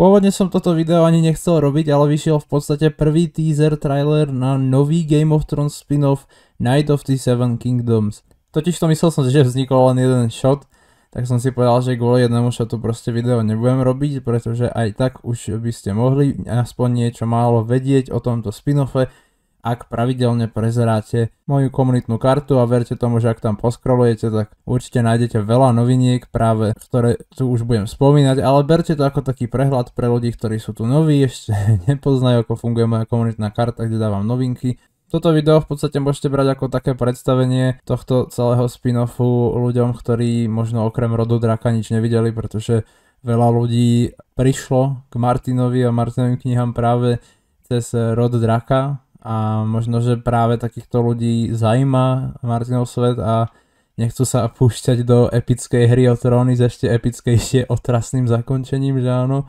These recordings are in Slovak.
Pôvodne som toto video ani nechcel robiť, ale vyšiel v podstate prvý teaser trailer na nový Game of Thrones spin-off Night of the Seven Kingdoms. Totiž to myslel som, že vznikol len jeden shot, tak som si povedal, že kvôli jednému shotu proste video nebudem robiť, pretože aj tak už by ste mohli aspoň niečo málo vedieť o tomto spin-offe, ak pravidelne prezeráte moju komunitnú kartu a verte tomu, že ak tam poskrolujete, tak určite nájdete veľa noviniek práve, ktoré tu už budem spomínať, ale berte to ako taký prehľad pre ľudí, ktorí sú tu noví, ešte nepoznajú, ako funguje moja komunitná karta, kde dávam novinky. Toto video v podstate môžete brať ako také predstavenie tohto celého spin-offu ľuďom, ktorí možno okrem rodu draka nič nevideli, pretože veľa ľudí prišlo k Martinovi a Martinovým knihám práve cez rod draka, a možno, že práve takýchto ľudí zajíma Martinov svet a nechcú sa púšťať do epickej hry o tróny s ešte epickejšie otrasným zakončením, že áno.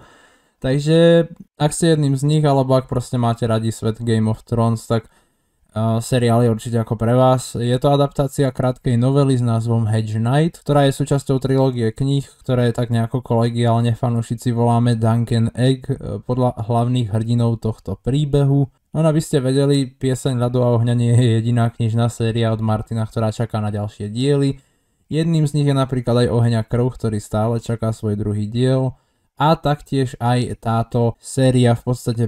Takže ak ste jedným z nich, alebo ak proste máte radi svet Game of Thrones, tak uh, seriál je určite ako pre vás. Je to adaptácia krátkej novely s názvom Hedge Knight, ktorá je súčasťou trilógie kníh, ktoré tak nejako kolegiálne fanúšici voláme Duncan Egg e, podľa hlavných hrdinov tohto príbehu a no, aby no, ste vedeli, pieseň Ľadu a ohňa nie je jediná knižná séria od Martina, ktorá čaká na ďalšie diely. Jedným z nich je napríklad aj Ohňa krv, ktorý stále čaká svoj druhý diel. A taktiež aj táto séria v podstate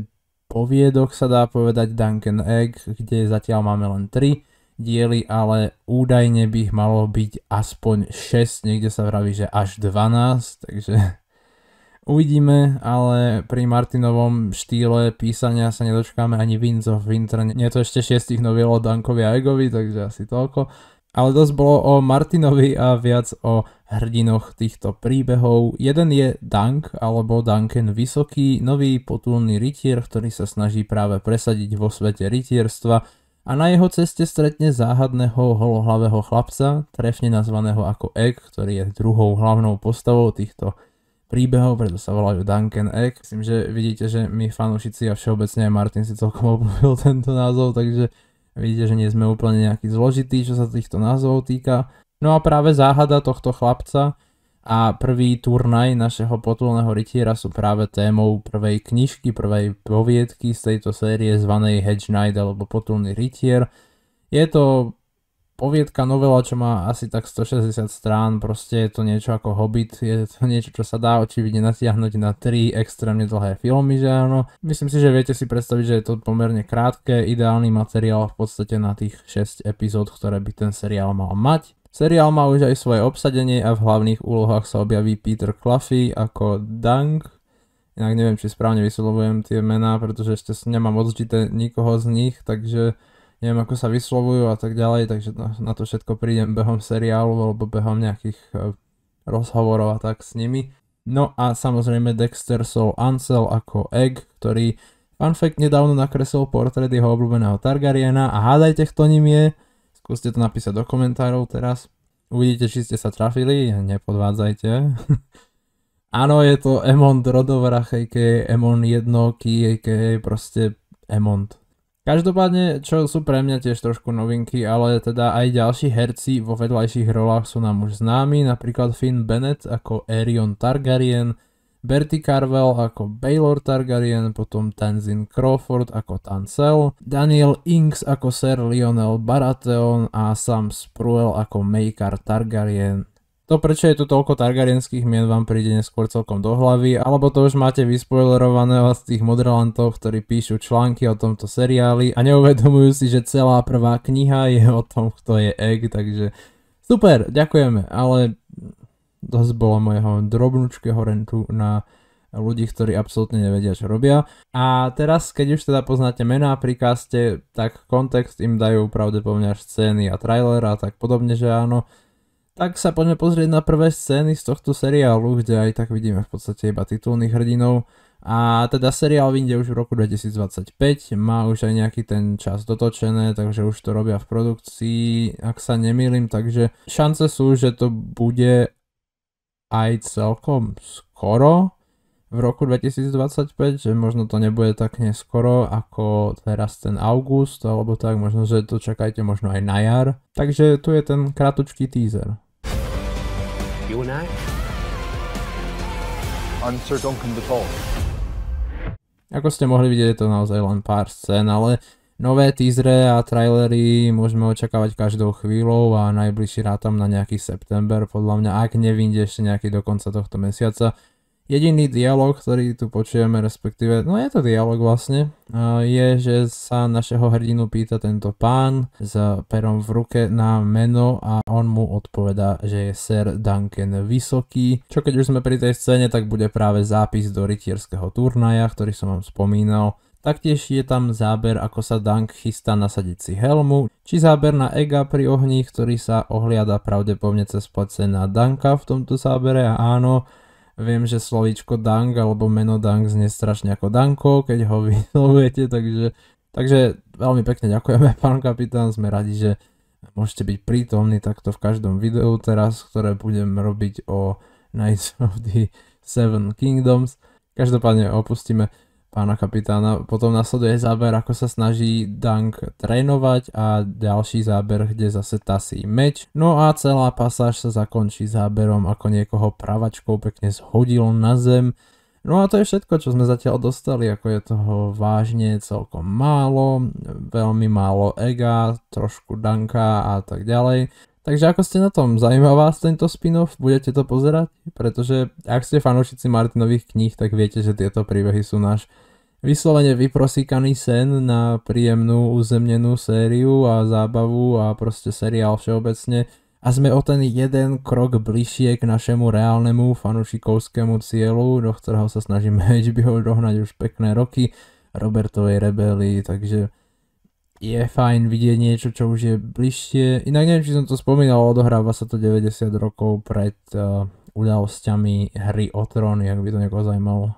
poviedok sa dá povedať Duncan Egg, kde zatiaľ máme len 3 diely, ale údajne by ich malo byť aspoň 6, niekde sa vraví, že až 12, takže Uvidíme, ale pri Martinovom štýle písania sa nedočkáme ani Winds of Winter, nie je to ešte šiestich noviel o Dankovi a Egovi, takže asi toľko. Ale dosť bolo o Martinovi a viac o hrdinoch týchto príbehov. Jeden je Dank alebo Duncan Vysoký, nový potulný rytier, ktorý sa snaží práve presadiť vo svete rytierstva a na jeho ceste stretne záhadného holohlavého chlapca, trefne nazvaného ako Egg, ktorý je druhou hlavnou postavou týchto príbehov, preto sa volajú Duncan Egg. Myslím, že vidíte, že my fanúšici a všeobecne aj Martin si celkom obľúbil tento názov, takže vidíte, že nie sme úplne nejaký zložitý, čo sa týchto názvov týka. No a práve záhada tohto chlapca a prvý turnaj našeho potulného rytiera sú práve témou prvej knižky, prvej poviedky z tejto série zvanej Hedge Knight alebo Potulný rytier. Je to poviedka, novela, čo má asi tak 160 strán, proste je to niečo ako Hobbit, je to niečo, čo sa dá očividne natiahnuť na tri extrémne dlhé filmy, že áno. Myslím si, že viete si predstaviť, že je to pomerne krátke, ideálny materiál v podstate na tých 6 epizód, ktoré by ten seriál mal mať. Seriál má už aj svoje obsadenie a v hlavných úlohách sa objaví Peter Cluffy ako Dang, inak neviem, či správne vyslovujem tie mená, pretože ešte nemám odčíte nikoho z nich, takže neviem ako sa vyslovujú a tak ďalej, takže na to všetko prídem behom seriálu alebo behom nejakých e, rozhovorov a tak s nimi. No a samozrejme Dexter Sol Ansel ako Egg, ktorý fanfakt nedávno nakreslil portrét jeho obľúbeného Targaryena a hádajte kto ním je, skúste to napísať do komentárov teraz. Uvidíte, či ste sa trafili, nepodvádzajte. Áno, je to Emond Rodovrach, a.k.a. Emon jednoký, a.k.a. proste Emond Každopádne, čo sú pre mňa tiež trošku novinky, ale teda aj ďalší herci vo vedľajších rolách sú nám už známi, napríklad Finn Bennett ako Aerion Targaryen, Bertie Carvel ako Baylor Targaryen, potom Tenzin Crawford ako Tancel, Daniel Inks ako Sir Lionel Baratheon a Sam Spruell ako Maker Targaryen. To, no prečo je tu toľko targaryenských mien, vám príde neskôr celkom do hlavy, alebo to už máte vyspoilerovaného z tých moderantov, ktorí píšu články o tomto seriáli a neuvedomujú si, že celá prvá kniha je o tom, kto je Egg, takže super, ďakujeme, ale dosť bolo mojeho drobnúčkeho rentu na ľudí, ktorí absolútne nevedia, čo robia. A teraz, keď už teda poznáte mená pri kaste, tak kontext im dajú pravdepodobne až scény a trailer a tak podobne, že áno. Tak sa poďme pozrieť na prvé scény z tohto seriálu, kde aj tak vidíme v podstate iba titulných hrdinov. A teda seriál vyjde už v roku 2025, má už aj nejaký ten čas dotočené, takže už to robia v produkcii, ak sa nemýlim, takže šance sú, že to bude aj celkom skoro v roku 2025, že možno to nebude tak neskoro ako teraz ten august, alebo tak možno, že to čakajte možno aj na jar. Takže tu je ten kratučký teaser. You and I? I'm Sir Duncan Ako ste mohli vidieť, je to naozaj len pár scén, ale Nové teasery a trailery môžeme očakávať každou chvíľou a najbližší rátam na nejaký september, podľa mňa, ak nevinde ešte nejaký do konca tohto mesiaca. Jediný dialog, ktorý tu počujeme, respektíve, no je to dialog vlastne, je, že sa našeho hrdinu pýta tento pán s perom v ruke na meno a on mu odpovedá, že je Sir Duncan Vysoký, čo keď už sme pri tej scéne, tak bude práve zápis do rytierského turnaja, ktorý som vám spomínal. Taktiež je tam záber, ako sa Dunk chystá nasadiť si helmu, či záber na Ega pri ohni, ktorý sa ohliada pravdepodobne cez plece na Danka v tomto zábere a áno, Viem, že slovíčko Dang alebo meno Dang znie strašne ako Danko, keď ho vyslovujete, takže, takže veľmi pekne ďakujeme, pán kapitán, sme radi, že môžete byť prítomní takto v každom videu teraz, ktoré budem robiť o Knights of the Seven Kingdoms. Každopádne opustíme pána kapitána. Potom nasleduje záber, ako sa snaží Dunk trénovať a ďalší záber, kde zase tasí meč. No a celá pasáž sa zakončí záberom, ako niekoho pravačkou pekne zhodil na zem. No a to je všetko, čo sme zatiaľ dostali, ako je toho vážne celkom málo, veľmi málo ega, trošku danka a tak ďalej. Takže ako ste na tom? Zajíma vás tento spin-off? Budete to pozerať? Pretože ak ste fanúšici Martinových kníh, tak viete, že tieto príbehy sú náš vyslovene vyprosíkaný sen na príjemnú uzemnenú sériu a zábavu a proste seriál všeobecne a sme o ten jeden krok bližšie k našemu reálnemu fanúšikovskému cieľu, do ktorého sa snažíme HBO dohnať už pekné roky Robertovej rebelii, takže je fajn vidieť niečo, čo už je bližšie. Inak neviem, či som to spomínal, odohráva sa to 90 rokov pred uh, udalosťami hry o trón, ak by to niekoho zaujímalo.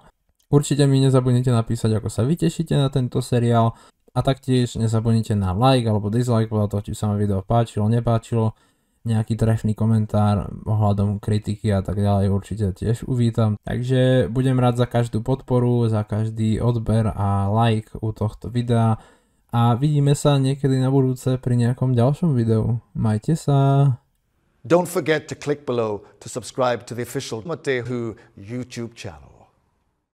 Určite mi nezabudnite napísať, ako sa vytešíte na tento seriál a taktiež nezabudnite na like alebo dislike podľa toho, či sa vám video páčilo, nepáčilo. Nejaký trefný komentár ohľadom kritiky a tak ďalej určite tiež uvítam. Takže budem rád za každú podporu, za každý odber a like u tohto videa a vidíme sa niekedy na budúce pri nejakom ďalšom videu. Majte sa! Don't forget to click below to subscribe to the official Matehu YouTube channel.